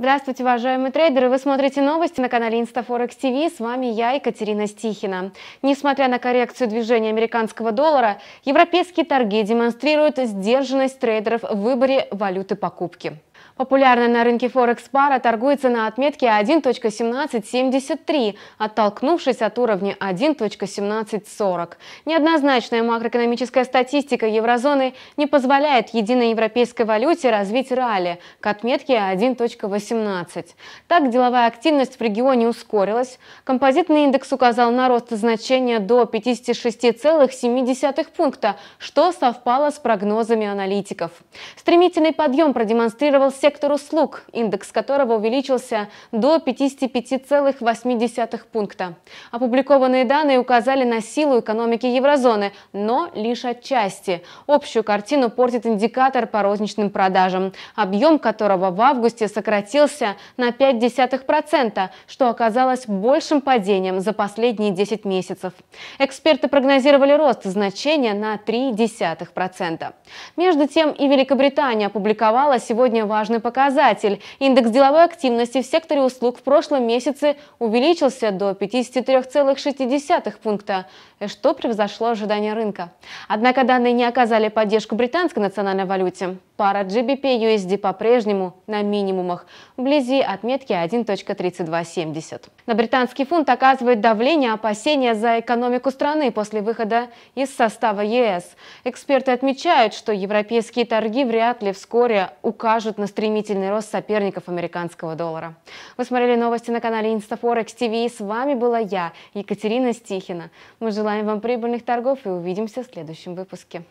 Здравствуйте, уважаемые трейдеры! Вы смотрите новости на канале InstaForex TV. С вами я, Екатерина Стихина. Несмотря на коррекцию движения американского доллара, европейские торги демонстрируют сдержанность трейдеров в выборе валюты покупки. Популярная на рынке Форекс пара торгуется на отметке 1.1773, оттолкнувшись от уровня 1.1740. Неоднозначная макроэкономическая статистика еврозоны не позволяет единой европейской валюте развить ралли к отметке 1.18. Так деловая активность в регионе ускорилась. Композитный индекс указал на рост значения до 56,7 пункта, что совпало с прогнозами аналитиков. Стремительный подъем продемонстрировал сектор сектору услуг, индекс которого увеличился до 55,8 пункта. Опубликованные данные указали на силу экономики еврозоны, но лишь отчасти. Общую картину портит индикатор по розничным продажам, объем которого в августе сократился на 0,5%, что оказалось большим падением за последние 10 месяцев. Эксперты прогнозировали рост значения на 0,3%. Между тем и Великобритания опубликовала сегодня важный важный показатель. Индекс деловой активности в секторе услуг в прошлом месяце увеличился до 53,6 пункта, что превзошло ожидания рынка. Однако данные не оказали поддержку британской национальной валюте. Пара GBP-USD по-прежнему на минимумах, вблизи отметки 1.3270. На британский фунт оказывает давление опасения за экономику страны после выхода из состава ЕС. Эксперты отмечают, что европейские торги вряд ли вскоре укажут на стремительный рост соперников американского доллара. Вы смотрели новости на канале InstaForex TV. С вами была я, Екатерина Стихина. Мы желаем вам прибыльных торгов и увидимся в следующем выпуске.